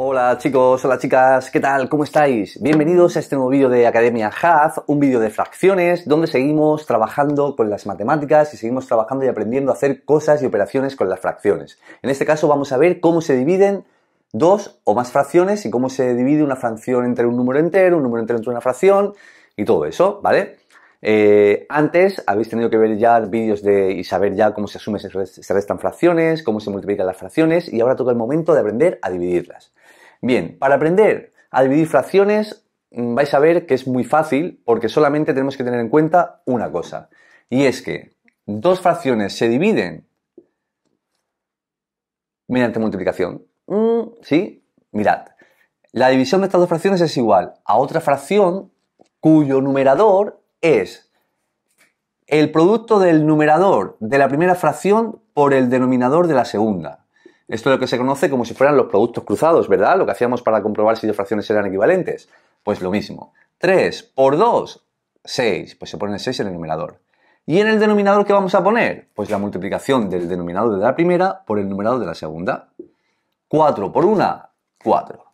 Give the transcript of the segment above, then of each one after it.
Hola chicos, hola chicas, ¿qué tal? ¿Cómo estáis? Bienvenidos a este nuevo vídeo de Academia Haz, un vídeo de fracciones donde seguimos trabajando con las matemáticas y seguimos trabajando y aprendiendo a hacer cosas y operaciones con las fracciones. En este caso vamos a ver cómo se dividen dos o más fracciones y cómo se divide una fracción entre un número entero, un número entero entre una fracción y todo eso, ¿vale? Eh, antes habéis tenido que ver ya vídeos de, y saber ya cómo se asumen, se restan fracciones, cómo se multiplican las fracciones y ahora toca el momento de aprender a dividirlas. Bien, para aprender a dividir fracciones mm, vais a ver que es muy fácil porque solamente tenemos que tener en cuenta una cosa y es que dos fracciones se dividen mediante multiplicación. Mm, ¿Sí? Mirad, la división de estas dos fracciones es igual a otra fracción cuyo numerador es el producto del numerador de la primera fracción por el denominador de la segunda. Esto es lo que se conoce como si fueran los productos cruzados, ¿verdad? Lo que hacíamos para comprobar si dos fracciones eran equivalentes. Pues lo mismo. 3 por 2, 6. Pues se pone 6 en el numerador. ¿Y en el denominador qué vamos a poner? Pues la multiplicación del denominador de la primera por el numerador de la segunda. 4 por 1, 4.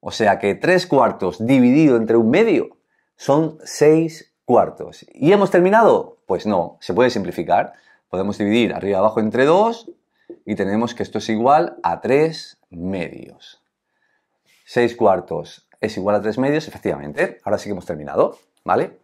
O sea que 3 cuartos dividido entre un medio son 6 cuartos. ¿Y hemos terminado? Pues no, se puede simplificar. Podemos dividir arriba abajo entre 2 y tenemos que esto es igual a 3 medios. 6 cuartos es igual a 3 medios, efectivamente. Ahora sí que hemos terminado, ¿vale?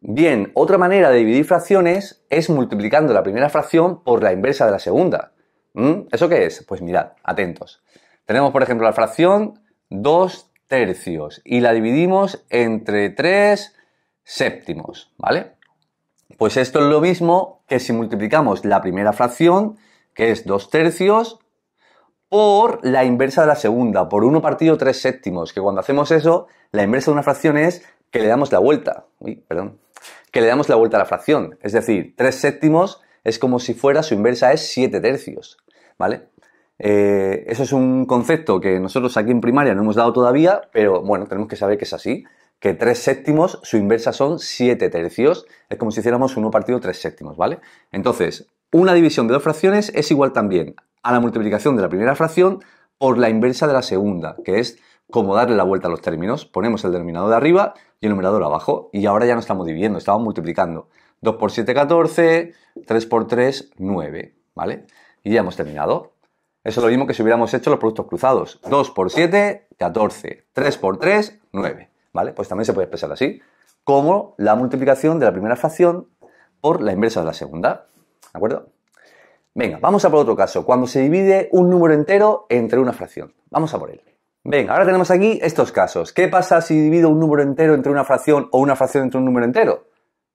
Bien, otra manera de dividir fracciones es multiplicando la primera fracción por la inversa de la segunda. ¿Mm? ¿Eso qué es? Pues mirad, atentos. Tenemos, por ejemplo, la fracción 2 tercios y la dividimos entre 3 séptimos, ¿vale? Pues esto es lo mismo que si multiplicamos la primera fracción, que es 2 tercios, por la inversa de la segunda, por 1 partido 3 séptimos, que cuando hacemos eso, la inversa de una fracción es que le damos la vuelta. Uy, perdón. Que le damos la vuelta a la fracción. Es decir, 3 séptimos es como si fuera, su inversa es 7 tercios, ¿vale? Eh, eso es un concepto que nosotros aquí en primaria no hemos dado todavía, pero bueno, tenemos que saber que es así que 3 séptimos, su inversa son 7 tercios. Es como si hiciéramos 1 partido 3 séptimos, ¿vale? Entonces, una división de dos fracciones es igual también a la multiplicación de la primera fracción por la inversa de la segunda, que es como darle la vuelta a los términos. Ponemos el denominador de arriba y el numerador abajo, y ahora ya no estamos dividiendo, estamos multiplicando. 2 por 7, 14, 3 por 3, 9, ¿vale? Y ya hemos terminado. Eso es lo mismo que si hubiéramos hecho los productos cruzados. 2 por 7, 14, 3 por 3, 9. ¿vale? Pues también se puede expresar así, como la multiplicación de la primera fracción por la inversa de la segunda, ¿de acuerdo? Venga, vamos a por otro caso, cuando se divide un número entero entre una fracción. Vamos a por él. Venga, ahora tenemos aquí estos casos. ¿Qué pasa si divido un número entero entre una fracción o una fracción entre un número entero?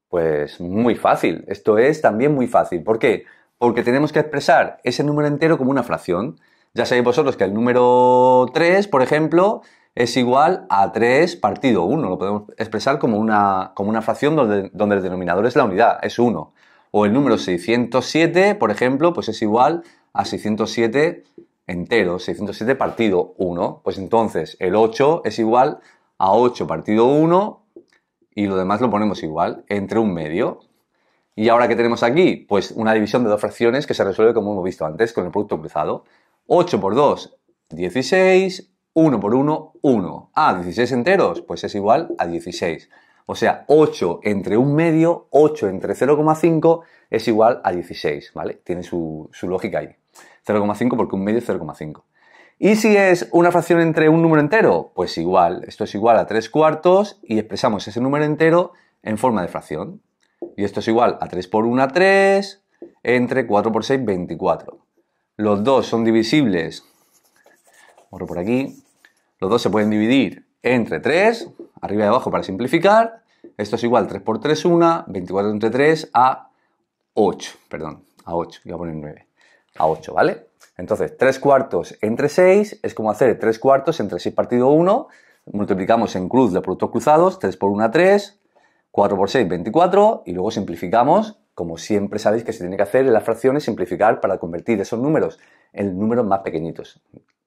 Pues muy fácil. Esto es también muy fácil. ¿Por qué? Porque tenemos que expresar ese número entero como una fracción. Ya sabéis vosotros que el número 3, por ejemplo, es igual a 3 partido 1. Lo podemos expresar como una, como una fracción donde, el denominador es la unidad, es 1. O el número 607, por ejemplo, pues es igual a 607 entero, 607 partido 1. Pues entonces el 8 es igual a 8 partido 1 y lo demás lo ponemos igual, entre un medio. Y ahora que tenemos aquí, pues una división de dos fracciones que se resuelve como hemos visto antes con el producto cruzado. 8 por 2, 16, 1 por 1, 1. Ah, 16 enteros, pues es igual a 16. O sea, 8 entre un medio, 8 entre 0,5 es igual a 16, ¿vale? Tiene su, lógica ahí. 0,5 porque un medio es 0,5. ¿Y si es una fracción entre un número entero? Pues igual, esto es igual a 3 cuartos y expresamos ese número entero en forma de fracción. Y esto es igual a 3 por 1, 3, entre 4 por 6, 24. Los dos son divisibles por aquí. Los dos se pueden dividir entre 3, arriba y abajo para simplificar. Esto es igual 3 por 3, 1, 24 entre 3 a 8, perdón, a 8, voy a poner 9, a 8, ¿vale? Entonces, 3 cuartos entre 6 es como hacer 3 cuartos entre 6 partido 1, multiplicamos en cruz los productos cruzados, 3 por 1, 3, 4 por 6, 24, y luego simplificamos, como siempre sabéis que se tiene que hacer en las fracciones, simplificar para convertir esos números en números más pequeñitos,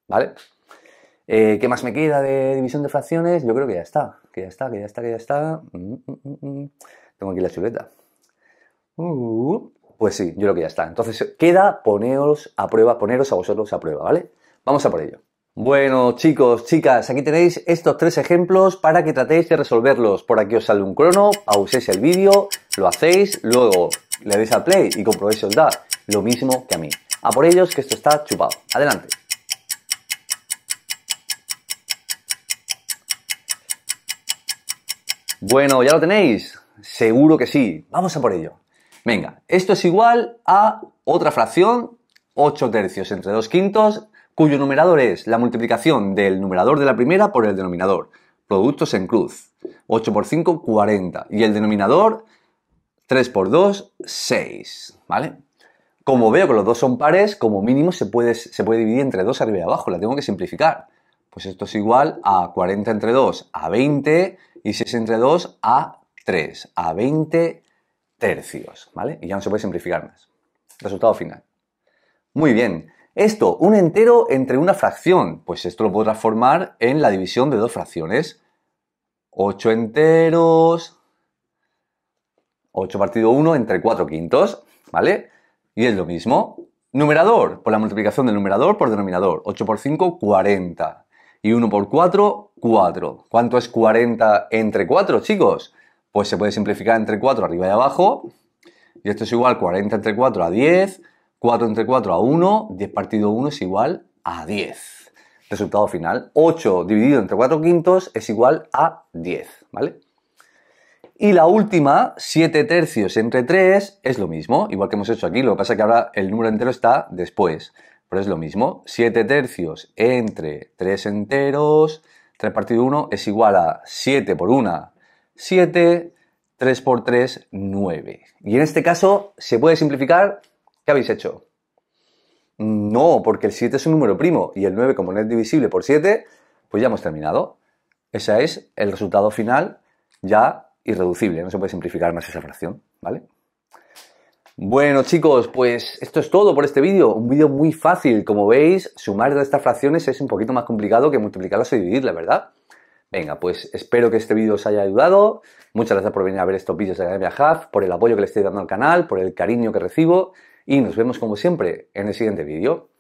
¿vale? Eh, ¿Qué más me queda de división de fracciones? Yo creo que ya está, que ya está, que ya está, que ya está. Mm, mm, mm, Tengo aquí la chuleta. Uh, pues sí, yo creo que ya está. Entonces queda poneros a prueba, poneros a vosotros a prueba, ¿vale? Vamos a por ello. Bueno, chicos, chicas, aquí tenéis estos tres ejemplos para que tratéis de resolverlos. Por aquí os sale un crono, pauséis el vídeo, lo hacéis, luego le dais al play y comprobéis si lo mismo que a mí. A por ellos, que esto está chupado. Adelante. Bueno, ¿ya lo tenéis? Seguro que sí. Vamos a por ello. Venga, esto es igual a otra fracción, 8 tercios entre 2 quintos, cuyo numerador es la multiplicación del numerador de la primera por el denominador. Productos en cruz. 8 por 5, 40. Y el denominador, 3 por 2, 6. ¿Vale? Como veo que los dos son pares, como mínimo se puede, se puede dividir entre 2 arriba y abajo. La tengo que simplificar. Pues esto es igual a 40 entre 2 a 20 y 6 entre 2 a 3, a 20 tercios, ¿vale? Y ya no se puede simplificar más. Resultado final. Muy bien. Esto, un entero entre una fracción. Pues esto lo puedo transformar en la división de dos fracciones. 8 enteros. 8 partido 1 entre 4 quintos, ¿vale? Y es lo mismo. Numerador, por la multiplicación del numerador por denominador. 8 por 5, 40. Y 1 por 4, 4. ¿Cuánto es 40 entre 4, chicos? Pues se puede simplificar entre 4 arriba y abajo. Y esto es igual 40 entre 4 a 10, 4 entre 4 a 1, 10 partido 1 es igual a 10. Resultado final, 8 dividido entre 4 quintos es igual a 10, ¿vale? Y la última, 7 tercios entre 3, es lo mismo, igual que hemos hecho aquí, lo que pasa es que ahora el número entero está después. Pero es lo mismo. 7 tercios entre 3 enteros. 3 partido 1 es igual a 7 por 1, 7. 3 por 3, 9. Y en este caso, ¿se puede simplificar? ¿Qué habéis hecho? No, porque el 7 es un número primo y el 9 como no es divisible por 7, pues ya hemos terminado. Ese es el resultado final ya irreducible, no se puede simplificar más esa fracción, ¿vale? Bueno chicos, pues esto es todo por este vídeo, un vídeo muy fácil, como veis, sumar estas fracciones es un poquito más complicado que multiplicarlas o dividirlas, ¿verdad? Venga, pues espero que este vídeo os haya ayudado, muchas gracias por venir a ver estos vídeos de Academia Hub, por el apoyo que le estoy dando al canal, por el cariño que recibo y nos vemos como siempre en el siguiente vídeo.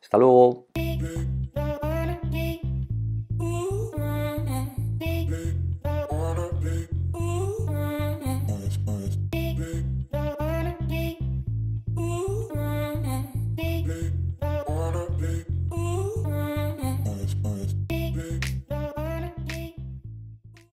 Hasta luego.